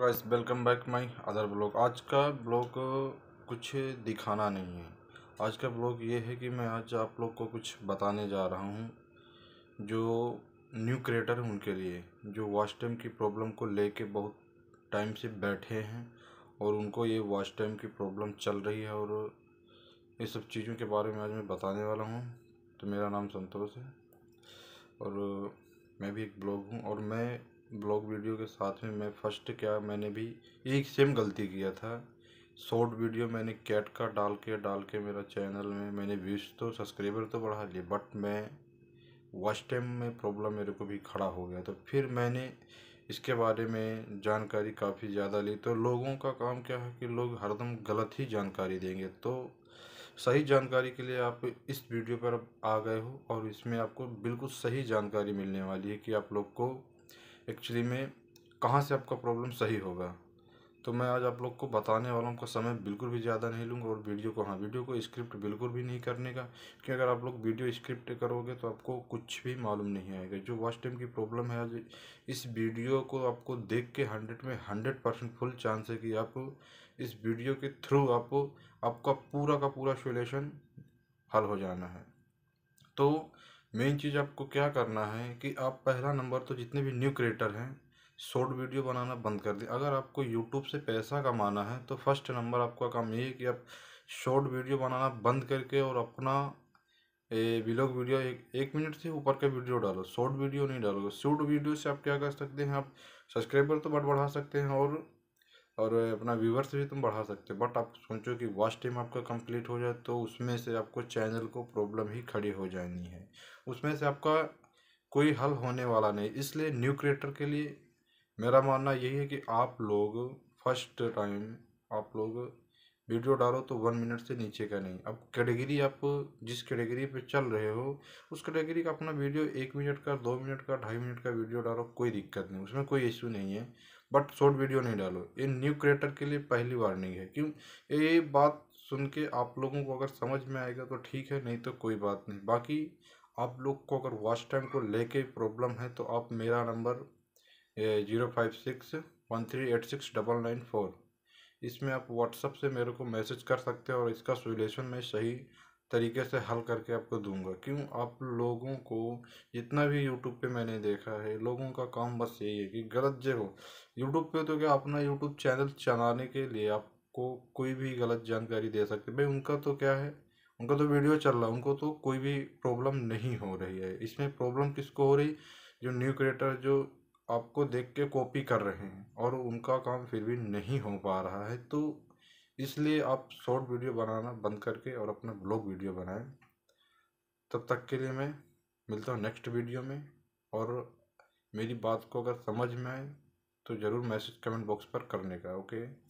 guys welcome back my other blog आज का blog कुछ दिखाना नहीं है आज का ब्लॉग ये है कि मैं आज आप लोग को कुछ बताने जा रहा हूँ जो न्यू क्रिएटर हैं उनके लिए जो वॉच टाइम की प्रॉब्लम को लेके बहुत टाइम से बैठे हैं और उनको ये वॉच टाइम की प्रॉब्लम चल रही है और ये सब चीज़ों के बारे में आज मैं बताने वाला हूँ तो मेरा नाम संतोष है और मैं भी एक ब्लॉग हूँ और मैं ब्लॉग वीडियो के साथ में मैं फ़र्स्ट क्या मैंने भी एक सेम गलती किया था शॉर्ट वीडियो मैंने कैट का डाल के डाल के मेरा चैनल में मैंने व्यूज़ तो सब्सक्राइबर तो बढ़ा लिए बट मैं वॉच टाइम में प्रॉब्लम मेरे को भी खड़ा हो गया तो फिर मैंने इसके बारे में जानकारी काफ़ी ज़्यादा ली तो लोगों का काम क्या है कि लोग हरदम गलत ही जानकारी देंगे तो सही जानकारी के लिए आप इस वीडियो पर आ गए हो और इसमें आपको बिल्कुल सही जानकारी मिलने वाली है कि आप लोग को एक्चुअली में कहाँ से आपका प्रॉब्लम सही होगा तो मैं आज आप लोग को बताने वाला हूँ समय बिल्कुल भी ज़्यादा नहीं लूँगा और वीडियो को हाँ वीडियो को स्क्रिप्ट बिल्कुल भी नहीं करने का क्योंकि अगर आप लोग वीडियो स्क्रिप्ट करोगे तो आपको कुछ भी मालूम नहीं आएगा जो वास्ट टाइम की प्रॉब्लम है आज इस वीडियो को आपको देख के हंड्रेड में हंड्रेड परसेंट फुल चांस है कि आप इस वीडियो के थ्रू आप आपका पूरा का पूरा सोल्यूशन हल हो जाना है तो मेन चीज़ आपको क्या करना है कि आप पहला नंबर तो जितने भी न्यू क्रिएटर हैं शॉर्ट वीडियो बनाना बंद कर दें अगर आपको यूट्यूब से पैसा कमाना है तो फर्स्ट नंबर आपका काम ये है कि आप शॉर्ट वीडियो बनाना बंद करके और अपना विलॉग वीडियो एक एक मिनट से ऊपर का वीडियो डालो शॉर्ट वीडियो नहीं डालोगे शॉर्ट वीडियो से आप क्या कर सकते हैं आप सब्सक्राइबर तो बढ़ बढ़ा सकते हैं और और अपना व्यूवर्स भी तुम बढ़ा सकते हो बट आप सोचो कि वॉच टाइम आपका कंप्लीट हो जाए तो उसमें से आपको चैनल को प्रॉब्लम ही खड़ी हो जानी है उसमें से आपका कोई हल होने वाला नहीं इसलिए न्यू क्रिएटर के लिए मेरा मानना यही है कि आप लोग फर्स्ट टाइम आप लोग वीडियो डालो तो वन मिनट से नीचे का नहीं अब कैटेगरी आप जिस कैटेगरी पे चल रहे हो उस कैटेगरी का अपना वीडियो एक मिनट का दो मिनट का ढाई मिनट का वीडियो डालो कोई दिक्कत नहीं उसमें कोई इश्यू नहीं है बट शॉर्ट वीडियो नहीं डालो ये न्यू क्रिएटर के लिए पहली वार्निंग है क्यों ये बात सुन के आप लोगों को अगर समझ में आएगा तो ठीक है नहीं तो कोई बात नहीं बाकी आप लोग को अगर वॉच टाइम को लेके प्रॉब्लम है तो आप मेरा number zero five six one three eight six double nine four इसमें आप व्हाट्सअप से मेरे को मैसेज कर सकते हो और इसका सोल्यूशन मैं सही तरीके से हल करके आपको दूंगा क्यों आप लोगों को जितना भी यूट्यूब पे मैंने देखा है लोगों का काम बस यही है कि गलत जगह यूट्यूब पे तो क्या अपना यूट्यूब चैनल चलाने के लिए आपको कोई भी गलत जानकारी दे सकते भाई उनका तो क्या है उनका तो वीडियो चल रहा है उनको तो कोई भी प्रॉब्लम नहीं हो रही है इसमें प्रॉब्लम किसको हो रही जो न्यू क्रिएटर जो आपको देख के कॉपी कर रहे हैं और उनका काम फिर भी नहीं हो पा रहा है तो इसलिए आप शॉर्ट वीडियो बनाना बंद करके और अपना ब्लॉग वीडियो बनाएं तब तक के लिए मैं मिलता हूँ नेक्स्ट वीडियो में और मेरी बात को अगर समझ में आए तो ज़रूर मैसेज कमेंट बॉक्स पर करने का ओके